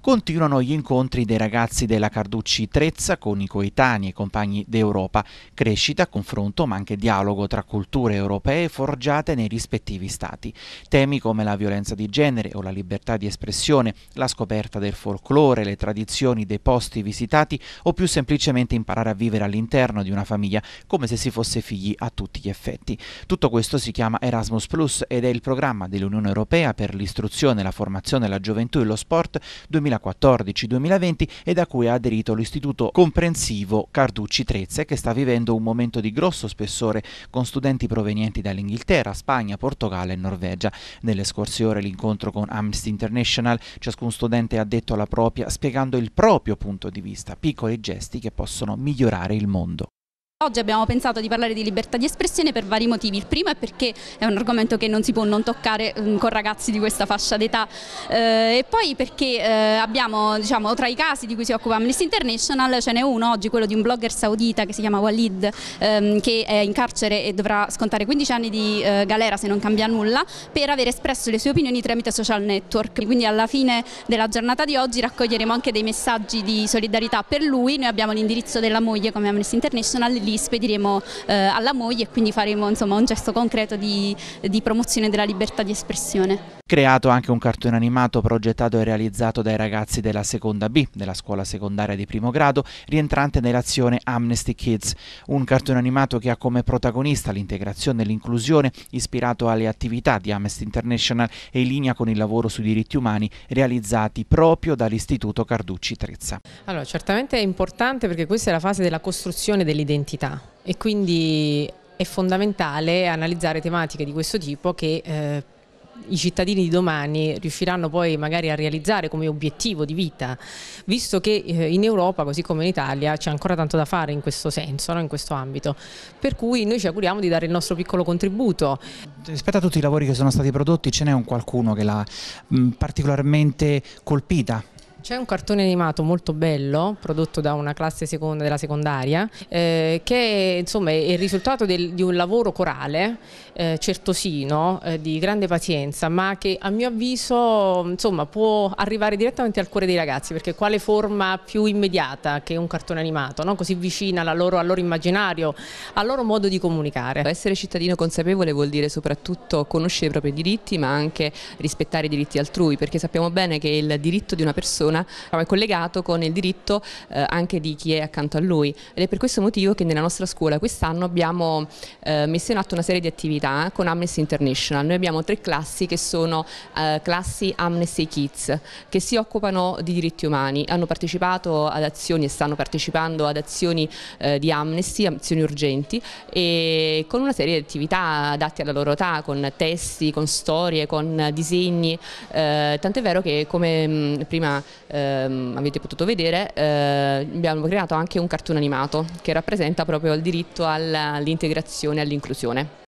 continuano gli incontri dei ragazzi della Carducci Trezza con i coetanei e compagni d'Europa, crescita, confronto ma anche dialogo tra culture europee forgiate nei rispettivi stati. Temi come la violenza di genere o la libertà di espressione, la scoperta del folklore, le tradizioni dei posti visitati o più semplicemente imparare a vivere all'interno di una famiglia come se si fosse figli a tutti gli effetti. Tutto questo si chiama Erasmus Plus ed è il programma dell'Unione Europea per l'istruzione, la formazione, la gioventù e lo sport 2020 2014-2020 e da cui ha aderito l'istituto comprensivo Carducci Trezze che sta vivendo un momento di grosso spessore con studenti provenienti dall'Inghilterra, Spagna, Portogallo e Norvegia. Nelle scorse ore l'incontro con Amnesty International, ciascun studente ha detto la propria spiegando il proprio punto di vista, piccoli gesti che possono migliorare il mondo. Oggi abbiamo pensato di parlare di libertà di espressione per vari motivi. Il primo è perché è un argomento che non si può non toccare mm, con ragazzi di questa fascia d'età eh, e poi perché eh, abbiamo, diciamo, tra i casi di cui si occupa Amnesty International ce n'è uno oggi, quello di un blogger saudita che si chiama Walid ehm, che è in carcere e dovrà scontare 15 anni di eh, galera se non cambia nulla per aver espresso le sue opinioni tramite social network. Quindi alla fine della giornata di oggi raccoglieremo anche dei messaggi di solidarietà per lui. Noi abbiamo l'indirizzo della moglie come Amnesty International li spediremo eh, alla moglie e quindi faremo insomma, un gesto concreto di, di promozione della libertà di espressione creato anche un cartone animato progettato e realizzato dai ragazzi della seconda B, della scuola secondaria di primo grado, rientrante nell'azione Amnesty Kids, un cartone animato che ha come protagonista l'integrazione e l'inclusione, ispirato alle attività di Amnesty International e in linea con il lavoro sui diritti umani realizzati proprio dall'Istituto Carducci Trezza. Allora, certamente è importante perché questa è la fase della costruzione dell'identità e quindi è fondamentale analizzare tematiche di questo tipo che eh, i cittadini di domani riusciranno poi magari a realizzare come obiettivo di vita, visto che eh, in Europa, così come in Italia, c'è ancora tanto da fare in questo senso, no? in questo ambito. Per cui noi ci auguriamo di dare il nostro piccolo contributo. Rispetto a tutti i lavori che sono stati prodotti, ce n'è un qualcuno che l'ha mm, particolarmente colpita c'è un cartone animato molto bello, prodotto da una classe seconda, della secondaria, eh, che insomma, è il risultato del, di un lavoro corale, eh, certosino, eh, di grande pazienza, ma che a mio avviso insomma, può arrivare direttamente al cuore dei ragazzi, perché quale forma più immediata che un cartone animato, no? così vicina loro, al loro immaginario, al loro modo di comunicare. Essere cittadino consapevole vuol dire soprattutto conoscere i propri diritti, ma anche rispettare i diritti altrui, perché sappiamo bene che il diritto di una persona funziona, ma è collegato con il diritto eh, anche di chi è accanto a lui ed è per questo motivo che nella nostra scuola quest'anno abbiamo eh, messo in atto una serie di attività con Amnesty International. Noi abbiamo tre classi che sono eh, classi Amnesty Kids che si occupano di diritti umani, hanno partecipato ad azioni e stanno partecipando ad azioni eh, di Amnesty, azioni urgenti e con una serie di attività adatte alla loro età, con testi, con storie, con disegni, eh, tant'è vero che come mh, mm, prima ehm, avete potuto vedere, eh, abbiamo creato anche un cartone animato che rappresenta proprio il diritto all'integrazione e all'inclusione.